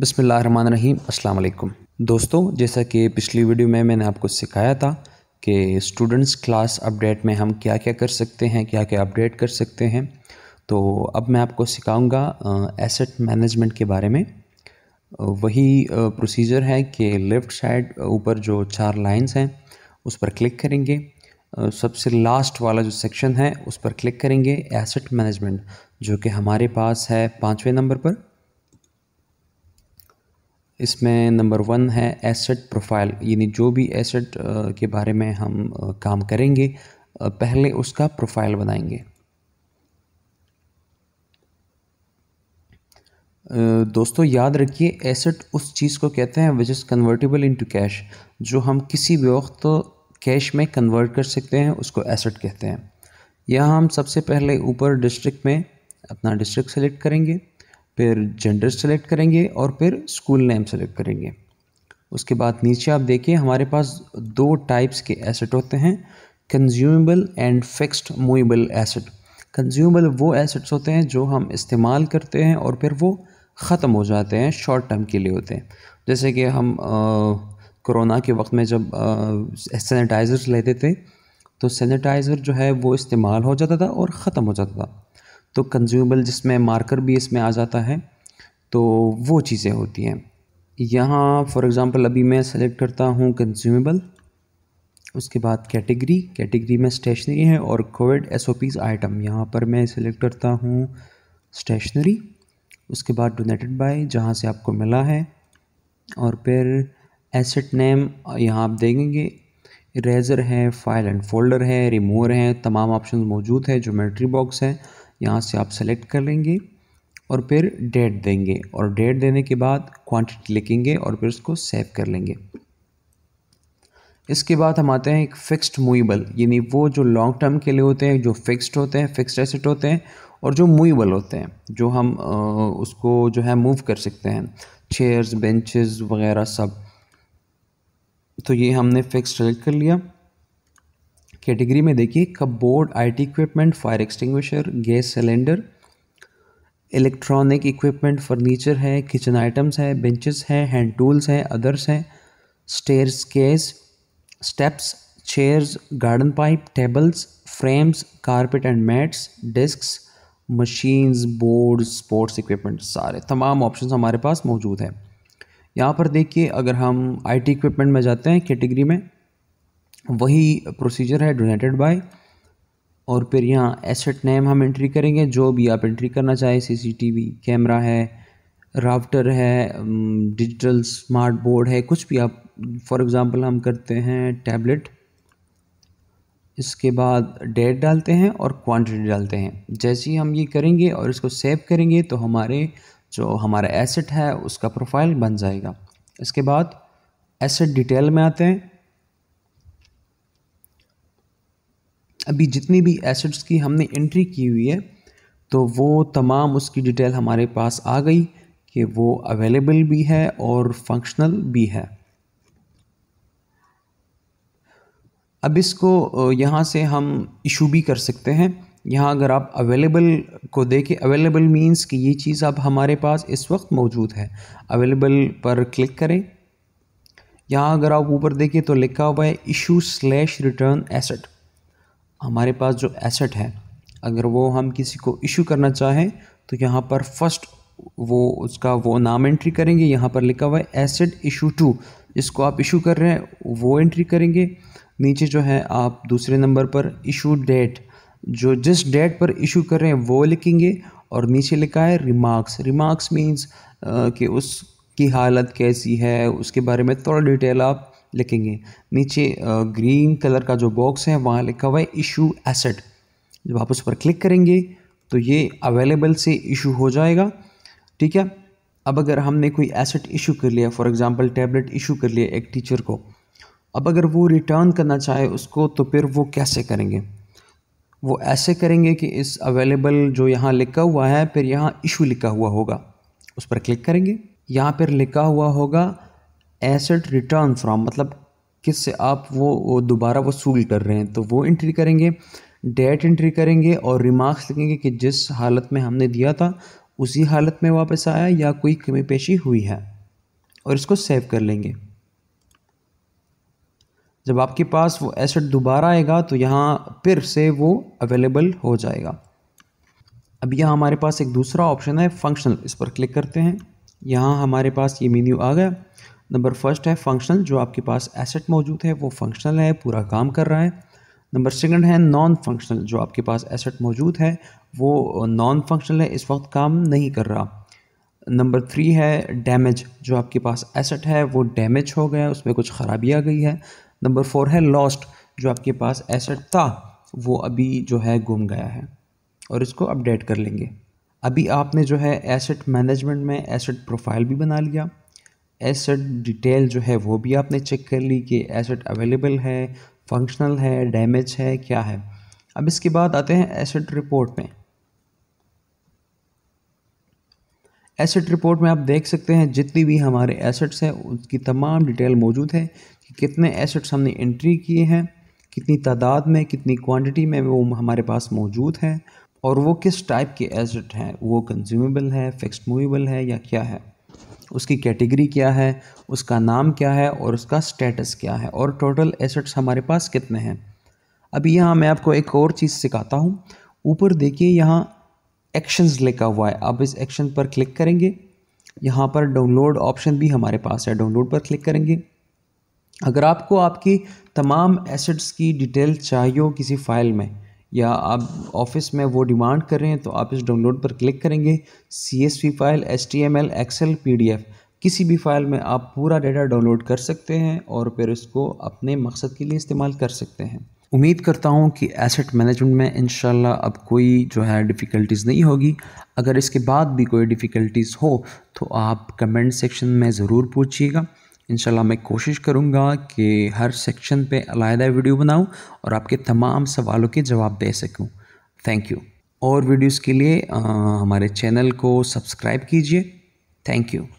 बसमीम अल्लाम दोस्तों जैसा कि पिछली वीडियो में मैंने आपको सिखाया था कि स्टूडेंट्स क्लास अपडेट में हम क्या क्या कर सकते हैं क्या क्या अपडेट कर सकते हैं तो अब मैं आपको सिखाऊंगा एसेट मैनेजमेंट के बारे में वही प्रोसीजर है कि लेफ़्ट साइड ऊपर जो चार लाइंस हैं उस पर क्लिक करेंगे सबसे लास्ट वाला जो सेक्शन है उस पर क्लिक करेंगे एसेट मैनेजमेंट जो कि हमारे पास है पाँचवें नंबर पर इसमें नंबर वन है एसेट प्रोफाइल यानी जो भी एसेट के बारे में हम काम करेंगे पहले उसका प्रोफाइल बनाएंगे दोस्तों याद रखिए एसेट उस चीज़ को कहते हैं which is convertible into cash जो हम किसी भी वक्त तो कैश में कन्वर्ट कर सकते हैं उसको एसेट कहते हैं यहाँ हम सबसे पहले ऊपर डिस्ट्रिक्ट में अपना डिस्ट्रिक्ट सेलेक्ट करेंगे फिर जेंडर सेलेक्ट करेंगे और फिर स्कूल नेम सेलेक्ट करेंगे उसके बाद नीचे आप देखिए हमारे पास दो टाइप्स के एसेट होते हैं consumable and fixed movable asset consumable वो एसेट्स होते हैं जो हम इस्तेमाल करते हैं और फिर वो ख़त्म हो जाते हैं शॉर्ट टर्म के लिए होते हैं जैसे कि हम कोरोना के वक्त में जब सैनिटाइजर लेते थे तो सैनिटाइज़र जो है वो इस्तेमाल हो जाता था और ख़त्म हो जाता था तो कंज्यूमेबल जिसमें मार्कर भी इसमें आ जाता है तो वो चीज़ें होती हैं यहाँ फॉर एग्ज़ाम्पल अभी मैं सेलेक्ट करता हूँ कंज्यूमेबल उसके बाद कैटेगरी कैटेगरी में स्टेशनरी है और कोविड पीज आइटम यहाँ पर मैं सेलेक्ट करता हूँ स्टेशनरी उसके बाद डोनेटेड बाय जहाँ से आपको मिला है और फिर एसेट नेम यहाँ आप देखेंगे इरेजर है फाइल एंड फोल्डर है रिमूवर है तमाम ऑप्शन मौजूद है ज्योमेट्री बॉक्स है यहाँ से आप सेलेक्ट कर लेंगे और फिर डेट देंगे और डेट देने के बाद क्वांटिटी लिखेंगे और फिर उसको सेव कर लेंगे इसके बाद हम आते हैं एक फ़िक्स्ड मूवेबल यानी वो जो लॉन्ग टर्म के लिए होते हैं जो फिक्स्ड होते हैं फिक्स्ड एसेट होते हैं और जो मूवेबल होते हैं जो हम उसको जो है मूव कर सकते हैं चेयर्स बेंचेस वगैरह सब तो ये हमने फिक्स सेलेक्ट कर लिया कैटेगरी में देखिए cupboard eye equipment fire extinguisher gas cylinder electronic equipment furniture है किचन आइटम्स है बेंचेस हैं हैंड टूल्स हैं अदर्स हैं staircase steps chairs garden pipe tables frames carpet and mats desk machines board sports equipment सारे तमाम option हमारे पास मौजूद हैं यहाँ पर देखिए अगर हम आईटी इक्विपमेंट में जाते हैं कैटेगरी में वही प्रोसीजर है डोनेटेड बाय और फिर यहाँ एसेट नेम हम एंट्री करेंगे जो भी आप एंट्री करना चाहें सीसीटीवी कैमरा है राफ्टर है डिजिटल स्मार्ट बोर्ड है कुछ भी आप फॉर एग्ज़ाम्पल हम करते हैं टैबलेट इसके बाद डेट डालते हैं और क्वांटिटी डालते हैं जैसे ही हम ये करेंगे और इसको सेव करेंगे तो हमारे जो हमारा एसेट है उसका प्रोफाइल बन जाएगा इसके बाद एसेट डिटेल में आते हैं अभी जितनी भी एसेट्स की हमने एंट्री की हुई है तो वो तमाम उसकी डिटेल हमारे पास आ गई कि वो अवेलेबल भी है और फंक्शनल भी है अब इसको यहाँ से हम इशू भी कर सकते हैं यहाँ अगर आप अवेलेबल को देखें अवेलेबल मींस कि ये चीज़ अब हमारे पास इस वक्त मौजूद है अवेलेबल पर क्लिक करें यहाँ अगर आप ऊपर देखें तो लिखा हुआ है इशू स्लैश रिटर्न एसेट हमारे पास जो एसेट है अगर वो हम किसी को इशू करना चाहें तो यहाँ पर फर्स्ट वो उसका वो नाम एंट्री करेंगे यहाँ पर लिखा हुआ है एसेट इशू टू जिसको आप इशू कर रहे हैं वो एंट्री करेंगे नीचे जो है आप दूसरे नंबर पर इशू डेट जो जिस डेट पर इशू कर रहे हैं वो लिखेंगे और नीचे लिखा है रिमार्क्स रिमार्क्स मीन्स कि उसकी हालत कैसी है उसके बारे में थोड़ा डिटेल आप लिखेंगे नीचे ग्रीन कलर का जो बॉक्स है वहाँ लिखा हुआ है इशू एसेट जब आप उस पर क्लिक करेंगे तो ये अवेलेबल से इशू हो जाएगा ठीक है अब अगर हमने कोई एसेट इशू कर लिया फॉर एग्ज़ाम्पल टैबलेट इशू कर लिया एक टीचर को अब अगर वो रिटर्न करना चाहे उसको तो फिर वो कैसे करेंगे वो ऐसे करेंगे कि इस अवेलेबल जो यहाँ लिखा हुआ है फिर यहाँ इशू लिखा हुआ होगा उस पर क्लिक करेंगे यहाँ पर लिखा हुआ होगा एसेट रिटर्न फ्रॉम मतलब किस से आप वो दोबारा वसूल कर रहे हैं तो वो एंट्री करेंगे डेट एंट्री करेंगे और रिमार्क्स लिखेंगे कि जिस हालत में हमने दिया था उसी हालत में वापस आया या कोई कमी पेशी हुई है और इसको सेव कर लेंगे जब आपके पास वो एसेट दोबारा आएगा तो यहाँ फिर से वो अवेलेबल हो जाएगा अब यहाँ हमारे पास एक दूसरा ऑप्शन है फंक्शनल इस पर क्लिक करते हैं यहाँ हमारे पास ये मेन्यू आ गया नंबर फर्स्ट है फंक्शनल जो आपके पास एसेट मौजूद है वो फंक्शनल है पूरा काम कर रहा है नंबर सेकंड है नॉन फंक्शनल जो आपके पास एसेट मौजूद है वो नॉन फंक्शनल है इस वक्त काम नहीं कर रहा नंबर थ्री है डैमेज जो आपके पास एसेट है वो डैमेज हो गया उसमें कुछ ख़राबी आ गई है नंबर फोर है लॉस्ट जो आपके पास एसेट था वो अभी जो है गुम गया है और इसको अपडेट कर लेंगे अभी आपने जो है एसेट मैनेजमेंट में एसेट प्रोफाइल भी बना लिया एसेट डिटेल जो है वो भी आपने चेक कर ली कि एसेट अवेलेबल है फंक्शनल है डैमेज है क्या है अब इसके बाद आते हैं एसेट रिपोर्ट में एसेट रिपोर्ट में आप देख सकते हैं जितनी भी हमारे एसेट्स हैं उसकी तमाम डिटेल मौजूद है कि कितने एसेट्स हमने एंट्री किए हैं कितनी तादाद में कितनी क्वांटिटी में वो हमारे पास मौजूद है और वो किस टाइप के एसेट हैं वो कंज्यूमेबल है फिक्स्ड मूवेबल है या क्या है उसकी कैटेगरी क्या है उसका नाम क्या है और उसका स्टेटस क्या है और टोटल एसेट्स हमारे पास कितने हैं अभी यहाँ मैं आपको एक और चीज़ सिखाता हूँ ऊपर देखिए यहाँ एक्शंस लिखा हुआ है आप इस एक्शन पर क्लिक करेंगे यहाँ पर डाउनलोड ऑप्शन भी हमारे पास है डाउनलोड पर क्लिक करेंगे अगर आपको आपकी तमाम एसेट्स की डिटेल चाहिए हो किसी फाइल में या आप ऑफिस में वो डिमांड कर रहे हैं तो आप इस डाउनलोड पर क्लिक करेंगे C S V file S T M L excel P D F किसी भी फाइल में आप पूरा डेटा डाउनलोड कर सकते हैं और फिर इसको अपने मकसद के लिए इस्तेमाल कर सकते हैं उम्मीद करता हूँ कि एसेट मैनेजमेंट में इन अब कोई जो है डिफ़िकल्टीज़ नहीं होगी अगर इसके बाद भी कोई डिफ़िकल्टीज़ हो तो आप कमेंट सेक्शन में ज़रूर पूछिएगा इन मैं कोशिश करूँगा कि हर सेक्शन पे अलादा वीडियो बनाऊँ और आपके तमाम सवालों के जवाब दे सकूँ थैंक यू और वीडियोज़ के लिए आ, हमारे चैनल को सब्सक्राइब कीजिए थैंक यू